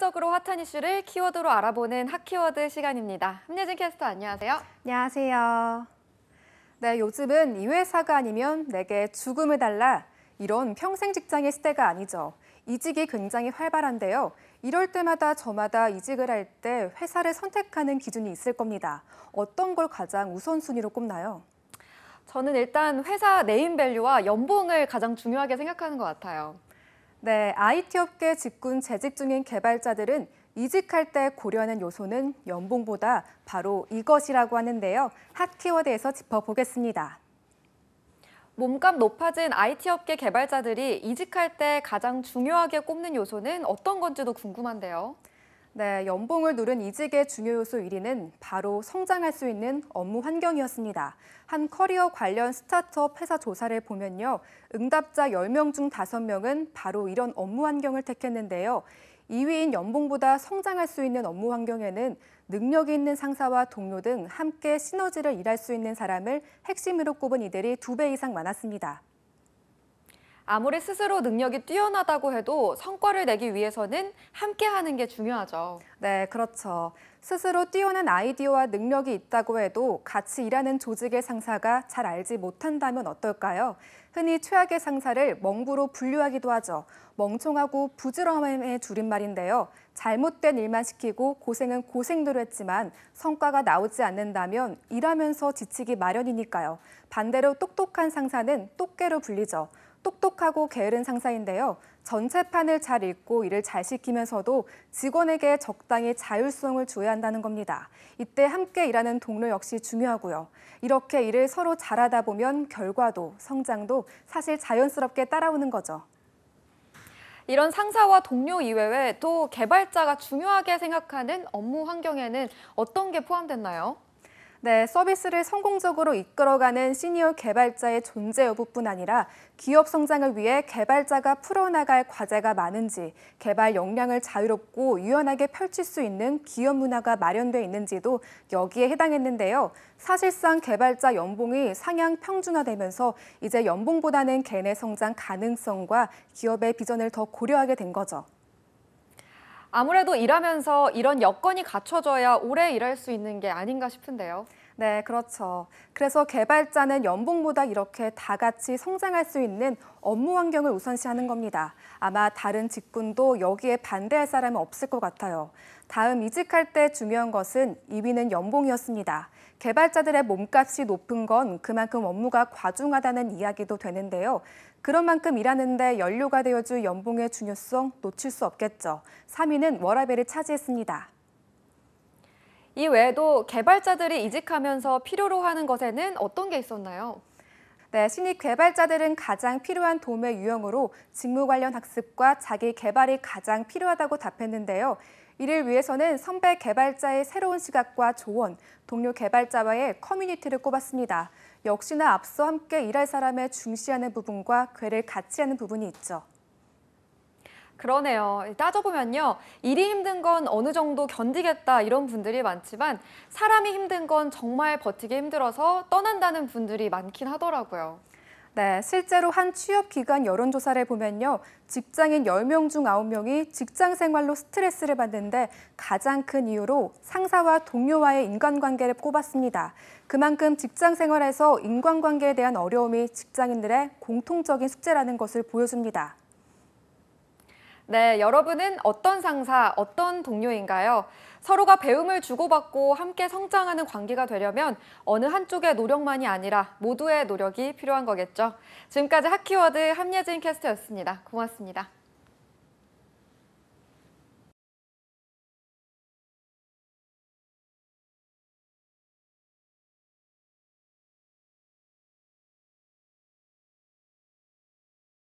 사회적으로 핫한 이슈를 키워드로 알아보는 핫키워드 시간입니다. 함예진 캐스터 안녕하세요. 안녕하세요. 네, 요즘은 이 회사가 아니면 내게 죽음을 달라 이런 평생 직장의 시대가 아니죠. 이직이 굉장히 활발한데요. 이럴 때마다 저마다 이직을 할 때 회사를 선택하는 기준이 있을 겁니다. 어떤 걸 가장 우선순위로 꼽나요? 저는 일단 회사 네임밸류와 연봉을 가장 중요하게 생각하는 것 같아요. 네, IT 업계 직군 재직 중인 개발자들은 이직할 때 고려하는 요소는 연봉보다 바로 이것이라고 하는데요. 핫 키워드에서 짚어보겠습니다. 몸값 높아진 IT 업계 개발자들이 이직할 때 가장 중요하게 꼽는 요소는 어떤 건지도 궁금한데요. 네, 연봉을 누른 이직의 중요 요소 1위는 바로 성장할 수 있는 업무 환경이었습니다. 한 커리어 관련 스타트업 회사 조사를 보면요. 응답자 10명 중 5명은 바로 이런 업무 환경을 택했는데요. 2위인 연봉보다 성장할 수 있는 업무 환경에는 능력이 있는 상사와 동료 등 함께 시너지를 일할 수 있는 사람을 핵심으로 꼽은 이들이 2배 이상 많았습니다. 아무리 스스로 능력이 뛰어나다고 해도 성과를 내기 위해서는 함께하는 게 중요하죠. 네, 그렇죠. 스스로 뛰어난 아이디어와 능력이 있다고 해도 같이 일하는 조직의 상사가 잘 알지 못한다면 어떨까요? 흔히 최악의 상사를 멍부로 분류하기도 하죠. 멍청하고 부지런함의 줄임말인데요. 잘못된 일만 시키고 고생은 고생대로 했지만 성과가 나오지 않는다면 일하면서 지치기 마련이니까요. 반대로 똑똑한 상사는 똑개로 불리죠. 똑똑하고 게으른 상사인데요. 전체 판을 잘 읽고 일을 잘 시키면서도 직원에게 적당히 자율성을 줘야 한다는 겁니다. 이때 함께 일하는 동료 역시 중요하고요. 이렇게 일을 서로 잘하다 보면 결과도 성장도 사실 자연스럽게 따라오는 거죠. 이런 상사와 동료 이외에 또 개발자가 중요하게 생각하는 업무 환경에는 어떤 게 포함됐나요? 네, 서비스를 성공적으로 이끌어가는 시니어 개발자의 존재 여부뿐 아니라 기업 성장을 위해 개발자가 풀어나갈 과제가 많은지, 개발 역량을 자유롭고 유연하게 펼칠 수 있는 기업 문화가 마련돼 있는지도 여기에 해당했는데요. 사실상 개발자 연봉이 상향 평준화되면서 이제 연봉보다는 개내 성장 가능성과 기업의 비전을 더 고려하게 된 거죠. 아무래도 일하면서 이런 여건이 갖춰져야 오래 일할 수 있는 게 아닌가 싶은데요. 네, 그렇죠. 그래서 개발자는 연봉보다 이렇게 다 같이 성장할 수 있는 업무 환경을 우선시하는 겁니다. 아마 다른 직군도 여기에 반대할 사람은 없을 것 같아요. 다음 이직할 때 중요한 것은 2위는 연봉이었습니다. 개발자들의 몸값이 높은 건 그만큼 업무가 과중하다는 이야기도 되는데요. 그런 만큼 일하는데 연료가 되어줄 연봉의 중요성 놓칠 수 없겠죠. 3위는 워라벨이 차지했습니다. 이 외에도 개발자들이 이직하면서 필요로 하는 것에는 어떤 게 있었나요? 네, 신입 개발자들은 가장 필요한 도매 유형으로 직무 관련 학습과 자기 개발이 가장 필요하다고 답했는데요. 이를 위해서는 선배 개발자의 새로운 시각과 조언, 동료 개발자와의 커뮤니티를 꼽았습니다. 역시나 앞서 함께 일할 사람의 중시하는 부분과 괴를 같이 하는 부분이 있죠. 그러네요. 따져보면요. 일이 힘든 건 어느 정도 견디겠다 이런 분들이 많지만 사람이 힘든 건 정말 버티기 힘들어서 떠난다는 분들이 많긴 하더라고요. 네, 실제로 한 취업 기관 여론조사를 보면요. 직장인 10명 중 9명이 직장 생활로 스트레스를 받는데 가장 큰 이유로 상사와 동료와의 인간관계를 꼽았습니다. 그만큼 직장 생활에서 인간관계에 대한 어려움이 직장인들의 공통적인 숙제라는 것을 보여줍니다. 네, 여러분은 어떤 상사, 어떤 동료인가요? 서로가 배움을 주고받고 함께 성장하는 관계가 되려면 어느 한쪽의 노력만이 아니라 모두의 노력이 필요한 거겠죠. 지금까지 핫키워드 함예진 캐스터였습니다. 고맙습니다.